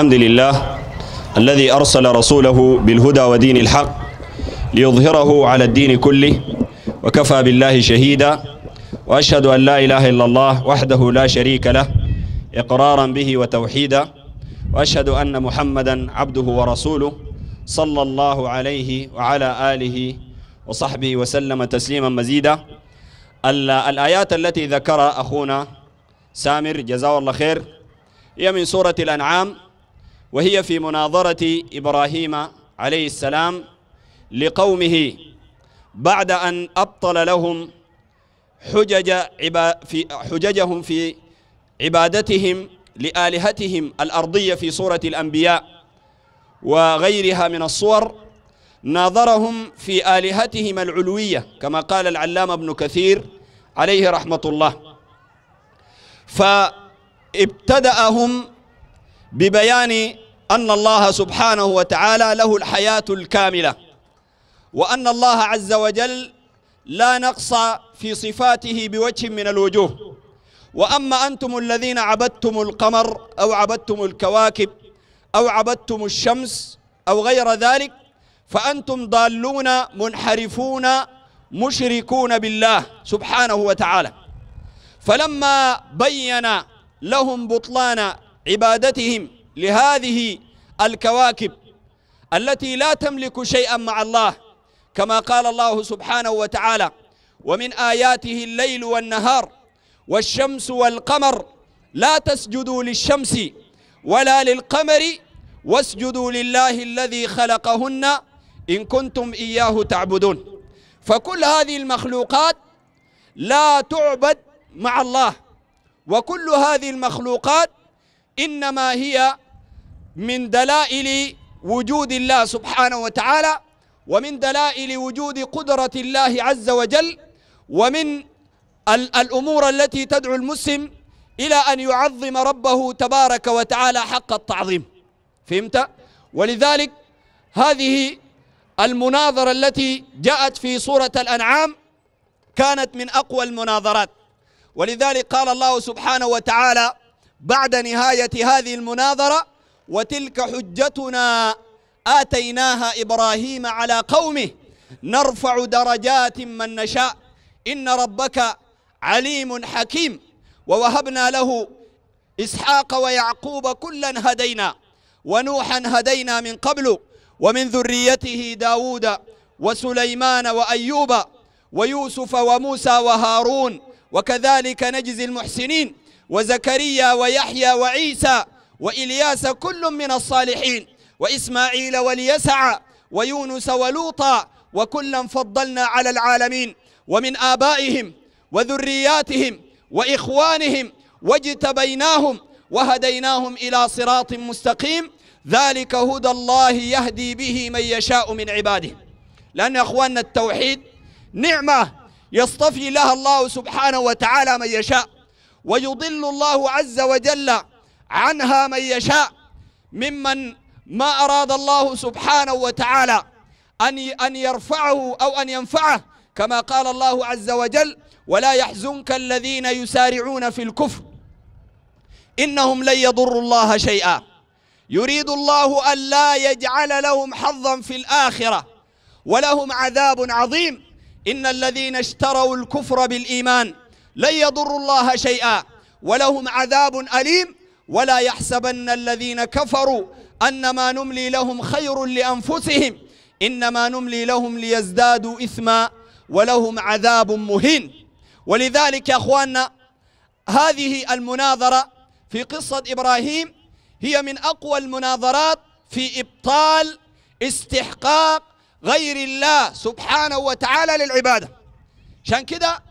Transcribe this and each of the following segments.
الحمد لله الذي أرسل رسوله بالهدى ودين الحق ليظهره على الدين كله وكفى بالله شهيدا وأشهد أن لا إله إلا الله وحده لا شريك له إقرارا به وتوحيدا وأشهد أن محمدا عبده ورسوله صلى الله عليه وعلى آله وصحبه وسلم تسليما مزيدا الآيات التي ذكرها أخونا سامر جزاه الله خير هي من سورة الأنعام وهي في مناظرة إبراهيم عليه السلام لقومه بعد أن أبطل لهم حجج عبا في حججهم في عبادتهم لآلهتهم الأرضية في سورة الأنبياء وغيرها من الصور ناظرهم في آلهتهم العلوية كما قال العلامة ابن كثير عليه رحمة الله فابتدأهم ببيان أن الله سبحانه وتعالى له الحياة الكاملة وأن الله عز وجل لا نقص في صفاته بوجه من الوجوه وأما أنتم الذين عبدتم القمر أو عبدتم الكواكب أو عبدتم الشمس أو غير ذلك فأنتم ضالون منحرفون مشركون بالله سبحانه وتعالى فلما بين لهم بطلان عبادتهم لهذه الكواكب التي لا تملك شيئا مع الله كما قال الله سبحانه وتعالى ومن آياته الليل والنهار والشمس والقمر لا تسجدوا للشمس ولا للقمر واسجدوا لله الذي خلقهن إن كنتم إياه تعبدون فكل هذه المخلوقات لا تعبد مع الله وكل هذه المخلوقات إنما هي من دلائل وجود الله سبحانه وتعالى ومن دلائل وجود قدرة الله عز وجل ومن الأمور التي تدعو المسلم إلى أن يعظم ربه تبارك وتعالى حق التعظيم فهمت؟ ولذلك هذه المناظرة التي جاءت في سورة الأنعام كانت من أقوى المناظرات ولذلك قال الله سبحانه وتعالى بعد نهاية هذه المناظرة وتلك حجتنا آتيناها إبراهيم على قومه نرفع درجات من نشاء إن ربك عليم حكيم ووهبنا له إسحاق ويعقوب كلا هدينا ونوحا هدينا من قبل ومن ذريته داود وسليمان وأيوب ويوسف وموسى وهارون وكذلك نجزي المحسنين وزكريا ويحيى وعيسى وإلياس كل من الصالحين وإسماعيل واليسع ويونس ولوطا وكلا فضلنا على العالمين ومن آبائهم وذرياتهم وإخوانهم واجتبيناهم وهديناهم إلى صراط مستقيم ذلك هدى الله يهدي به من يشاء من عباده لأن يا أخواننا التوحيد نعمة يصطفي لها الله سبحانه وتعالى من يشاء ويضل الله عز وجل عنها من يشاء ممن ما أراد الله سبحانه وتعالى أن أن يرفعه أو أن ينفعه كما قال الله عز وجل ولا يحزنك الذين يسارعون في الكفر إنهم لن يضروا الله شيئا يريد الله أن لا يجعل لهم حظا في الآخرة ولهم عذاب عظيم إن الذين اشتروا الكفر بالإيمان لن يضروا الله شيئا ولهم عذاب أليم ولا يحسبن الذين كفروا أنما نملي لهم خير لأنفسهم إنما نملي لهم ليزدادوا إثما ولهم عذاب مهين ولذلك يا أخواننا هذه المناظرة في قصة إبراهيم هي من أقوى المناظرات في إبطال استحقاق غير الله سبحانه وتعالى للعبادة عشان كده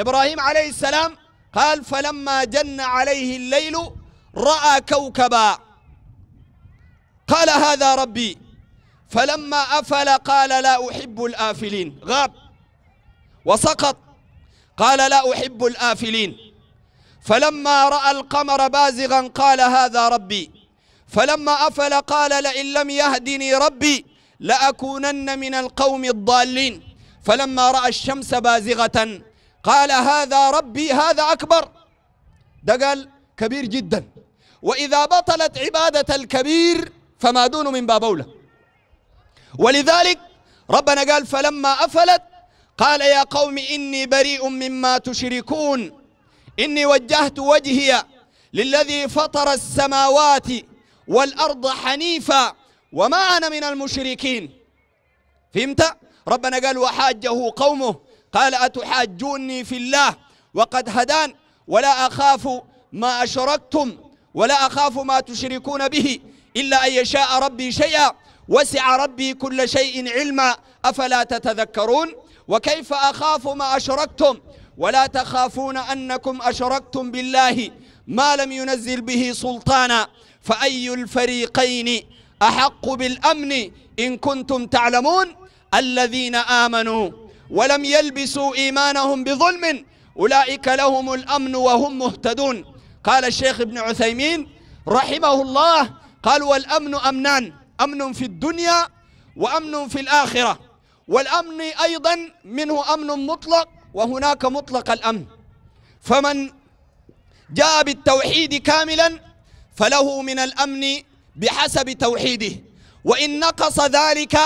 إبراهيم عليه السلام قال فلما جن عليه الليل رأى كوكبا قال هذا ربي فلما أفل قال لا أحب الآفلين غاب وسقط قال لا أحب الآفلين فلما رأى القمر بازغا قال هذا ربي فلما أفل قال لئن لم يهدني ربي لأكونن من القوم الضالين فلما رأى الشمس بازغة قال هذا ربي هذا أكبر ده قال كبير جدا وإذا بطلت عبادة الكبير فما دون من باب أولى ولذلك ربنا قال فلما أفلت قال يا قوم إني بريء مما تشركون إني وجهت وجهي للذي فطر السماوات والأرض حنيفا وما أنا من المشركين فهمت؟ ربنا قال وحاجه قومه قال أتحاجوني في الله وقد هدان ولا أخاف ما أشركتم ولا أخاف ما تشركون به إلا أن يشاء ربي شيئا وسع ربي كل شيء علما أفلا تتذكرون وكيف أخاف ما أشركتم ولا تخافون أنكم أشركتم بالله ما لم ينزل به سلطانا فأي الفريقين أحق بالأمن إن كنتم تعلمون الذين آمنوا ولم يلبسوا إيمانهم بظلم أولئك لهم الأمن وهم مهتدون قال الشيخ ابن عثيمين رحمه الله قال والأمن أمنان أمن في الدنيا وأمن في الآخرة والأمن أيضا منه أمن مطلق وهناك مطلق الأمن فمن جاء بالتوحيد كاملا فله من الأمن بحسب توحيده وإن نقص ذلك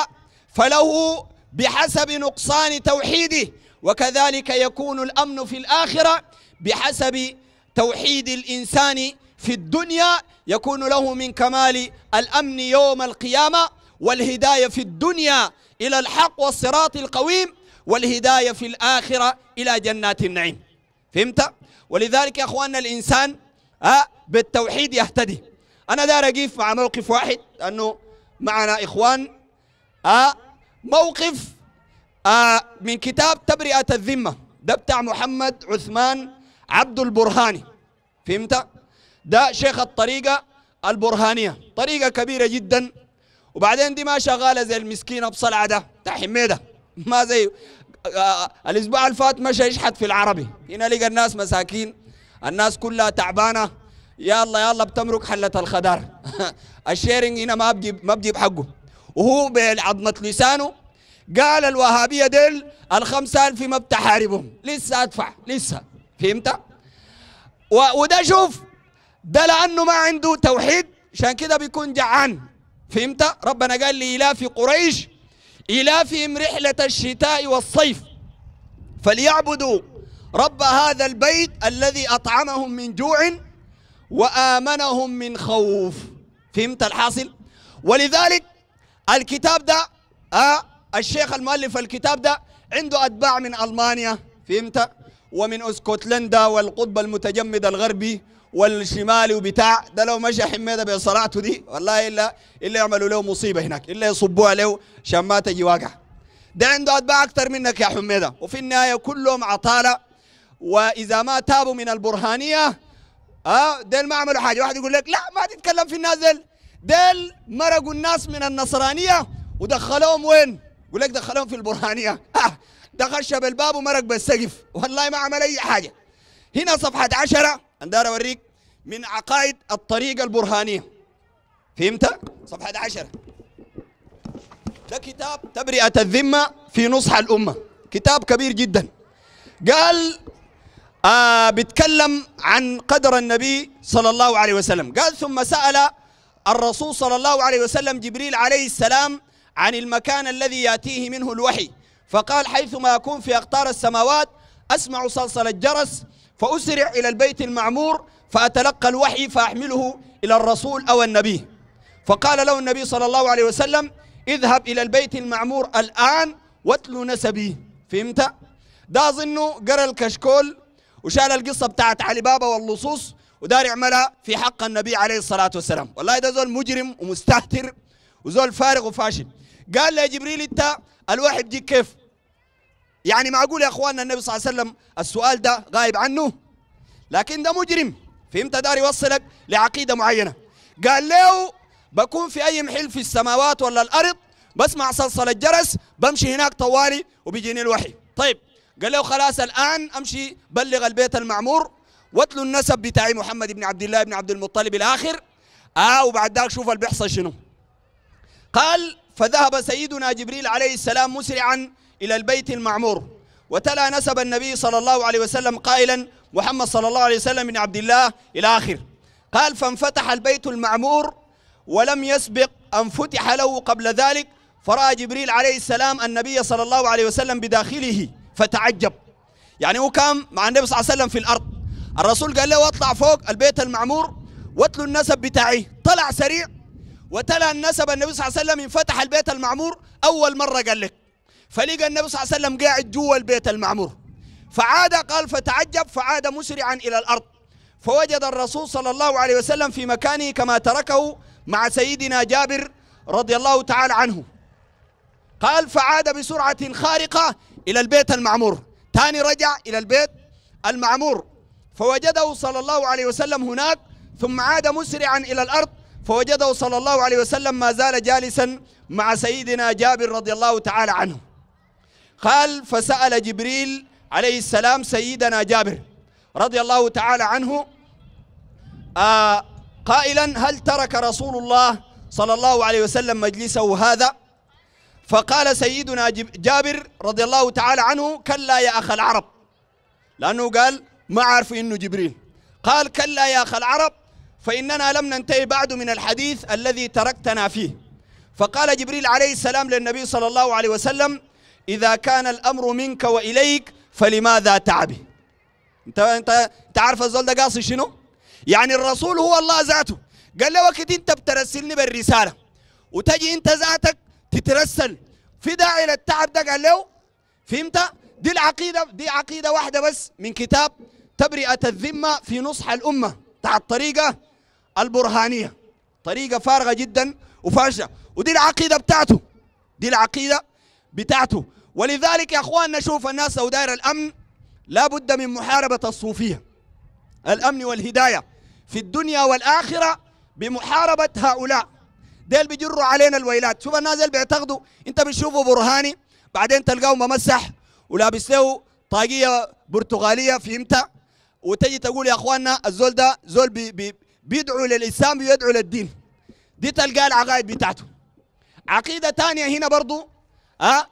فله بحسب نقصان توحيده وكذلك يكون الأمن في الآخرة بحسب توحيد الإنسان في الدنيا يكون له من كمال الأمن يوم القيامة والهداية في الدنيا إلى الحق والصراط القويم والهداية في الآخرة إلى جنات النعيم فهمت؟ ولذلك يا أخواننا الإنسان آه، بالتوحيد يهتدي أنا دار أقيف مع موقف واحد أنه معنا إخوان آه، موقف آه من كتاب تبرئة الذمة ده بتاع محمد عثمان عبد البرهاني فهمت؟ ده شيخ الطريقة البرهانية طريقة كبيرة جدا وبعدين دي ما شغالة زي المسكينة بصلعة ده بتاع حميدة ما زي آه الأسبوع الفات مشى يشحت في العربي هنا لقى الناس مساكين الناس كلها تعبانة يلا يلا بتمرك حلة الخدار الشيرنج هنا ما بجيب ما بجيب حقه وهو بعضمة لسانه قال الوهابية ديل الخمسة ألف ما بتحاربهم لسه أدفع لسه فهمت؟ وده شوف ده لأنه ما عنده توحيد عشان كده بيكون جعان فهمت؟ ربنا قال لي في قريش إلافهم رحلة الشتاء والصيف فليعبدوا رب هذا البيت الذي أطعمهم من جوع وآمنهم من خوف فهمت الحاصل؟ ولذلك الكتاب ده آه الشيخ المؤلف الكتاب ده عنده أتباع من ألمانيا فهمت ومن اسكتلندا والقطب المتجمد الغربي والشمالي وبتاع ده لو مشى حميده بصلاته دي والله الا الا يعملوا له مصيبه هناك الا يصبوا عليه عشان ما تجي واقع ده عنده اتباع اكثر منك يا حميده وفي النهايه كلهم عطاله واذا ما تابوا من البرهانيه اه ديل ما عملوا حاجه واحد يقول لك لا ما تتكلم في النازل ديل مرقوا الناس من النصرانية ودخلوهم وين؟ يقول لك دخلوهم في البرهانية دخل شاب الباب ومرق بالسقف والله ما عمل أي حاجة هنا صفحة عشرة أندار أوريك من عقائد الطريقة البرهانية فهمت؟ صفحة عشرة ده كتاب تبرئة الذمة في نصح الأمة كتاب كبير جدا قال آه بيتكلم عن قدر النبي صلى الله عليه وسلم قال ثم سأل الرسول صلى الله عليه وسلم جبريل عليه السلام عن المكان الذي يأتيه منه الوحي فقال حيثما أكون في أقطار السماوات أسمع صلصل الجرس فأسرع إلى البيت المعمور فأتلقى الوحي فأحمله إلى الرسول أو النبي فقال له النبي صلى الله عليه وسلم اذهب إلى البيت المعمور الآن واتلو نسبي فهمت؟ ده أظنه قرأ الكشكول وشال القصة بتاعت علي بابا واللصوص ودار يعملها في حق النبي عليه الصلاة والسلام والله ده زول مجرم ومستهتر وزول فارغ وفاشل قال لي جبريل انت الوحي دي كيف يعني معقول يا اخواننا النبي صلى الله عليه وسلم السؤال ده غايب عنه لكن ده مجرم فهمت دار يوصلك لعقيدة معينة قال له بكون في أي محل في السماوات ولا الأرض بسمع صلصلة الجرس بمشي هناك طوالي وبيجيني الوحي طيب قال له خلاص الآن أمشي بلغ البيت المعمور واتلوا النسب بتاع محمد بن عبد الله بن عبد المطلب الاخر اه وبعد ذلك شوف اللي بيحصل شنو قال فذهب سيدنا جبريل عليه السلام مسرعا الى البيت المعمور وتلا نسب النبي صلى الله عليه وسلم قائلا محمد صلى الله عليه وسلم بن عبد الله الى اخر قال فانفتح البيت المعمور ولم يسبق ان فتح له قبل ذلك فراى جبريل عليه السلام النبي صلى الله عليه وسلم بداخله فتعجب يعني هو كان مع النبي صلى الله عليه وسلم في الارض الرسول قال له اطلع فوق البيت المعمور واتلو النسب بتاعي طلع سريع وتلا النسب النبي صلى الله عليه وسلم انفتح البيت المعمور اول مره قال لك فلقى النبي صلى الله عليه وسلم قاعد جوا البيت المعمور فعاد قال فتعجب فعاد مسرعا الى الارض فوجد الرسول صلى الله عليه وسلم في مكانه كما تركه مع سيدنا جابر رضي الله تعالى عنه قال فعاد بسرعة خارقة إلى البيت المعمور ثاني رجع إلى البيت المعمور فوجده صلى الله عليه وسلم هناك ثم عاد مسرعا إلى الأرض فوجده صلى الله عليه وسلم ما زال جالسا مع سيدنا جابر رضي الله تعالى عنه قال فسأل جبريل عليه السلام سيدنا جابر رضي الله تعالى عنه آه قائلا هل ترك رسول الله صلى الله عليه وسلم مجلسه هذا فقال سيدنا جابر رضي الله تعالى عنه كلا يا أخ العرب لأنه قال ما عارفوا انه جبريل قال كلا يا اخ العرب فاننا لم ننتهي بعد من الحديث الذي تركتنا فيه فقال جبريل عليه السلام للنبي صلى الله عليه وسلم اذا كان الامر منك واليك فلماذا تعبي انت انت تعرف الزول ده قاصي شنو يعني الرسول هو الله ذاته قال له وقت انت بترسلني بالرساله وتجي انت ذاتك تترسل في داعي للتعب ده قال له فهمت دي العقيده دي عقيده واحده بس من كتاب تبرئة الذمة في نصح الأمة تحت الطريقة البرهانية طريقة فارغة جدا وفاشلة ودي العقيدة بتاعته دي العقيدة بتاعته ولذلك يا أخوان نشوف الناس أو داير الأمن لابد من محاربة الصوفية الأمن والهداية في الدنيا والآخرة بمحاربة هؤلاء ديل بيجروا علينا الويلات شوف الناس اللي بيعتقدوا انت بتشوفه برهاني بعدين تلقاه ممسح ولابس له طاقية برتغالية فهمتها وتجي تقول يا اخواننا الزول ده زول بي بي بيدعو للاسلام ويدعو للدين دي تلقى العقائد بتاعته عقيده ثانيه هنا برضو آه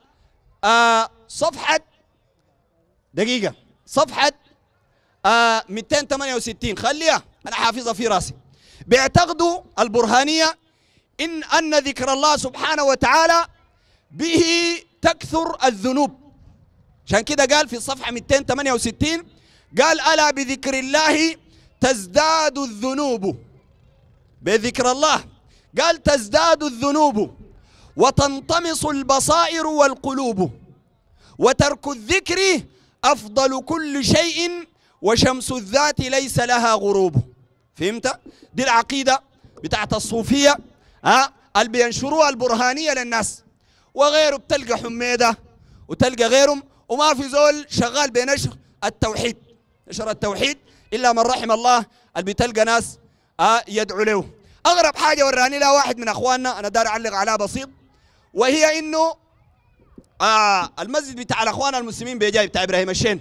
آه صفحه دقيقه صفحه آه 268 خليها انا حافظها في راسي بيعتقدوا البرهانيه ان ان ذكر الله سبحانه وتعالى به تكثر الذنوب عشان كده قال في الصفحه 268 قال ألا بذكر الله تزداد الذنوب بذكر الله قال تزداد الذنوب وتنطمس البصائر والقلوب وترك الذكر أفضل كل شيء وشمس الذات ليس لها غروب فهمت؟ دي العقيدة بتاعت الصوفية ها اللي بينشروها البرهانية للناس وغيره بتلقى حميدة وتلقى غيرهم وما في زول شغال بنشر التوحيد نشر التوحيد الا من رحم الله اللي بتلقى ناس آه يدعو له اغرب حاجه وراني لها واحد من اخواننا انا دار اعلق عليها بسيط وهي انه آه المسجد بتاع الاخوان المسلمين بيجاي بتاع ابراهيم الشين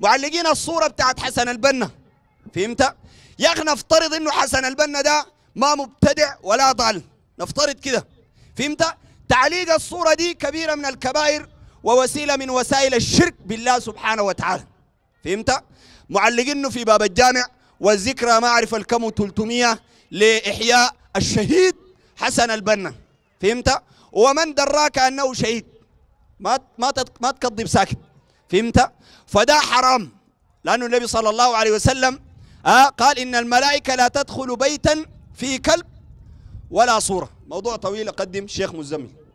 معلقين الصوره بتاعت حسن البنا فهمت يا اخي نفترض انه حسن البنا ده ما مبتدع ولا ضال نفترض كده فهمت تعليق الصوره دي كبيره من الكبائر ووسيله من وسائل الشرك بالله سبحانه وتعالى فهمت؟ معلقينه في باب الجامع والذكرى ما أعرف الكم 300 لإحياء الشهيد حسن البنا فهمت؟ ومن دراك أنه شهيد ما ما ما تكذب ساكت فهمت؟ فده حرام لأنه النبي صلى الله عليه وسلم آه قال إن الملائكة لا تدخل بيتا فيه كلب ولا صورة موضوع طويل اقدم شيخ مزمل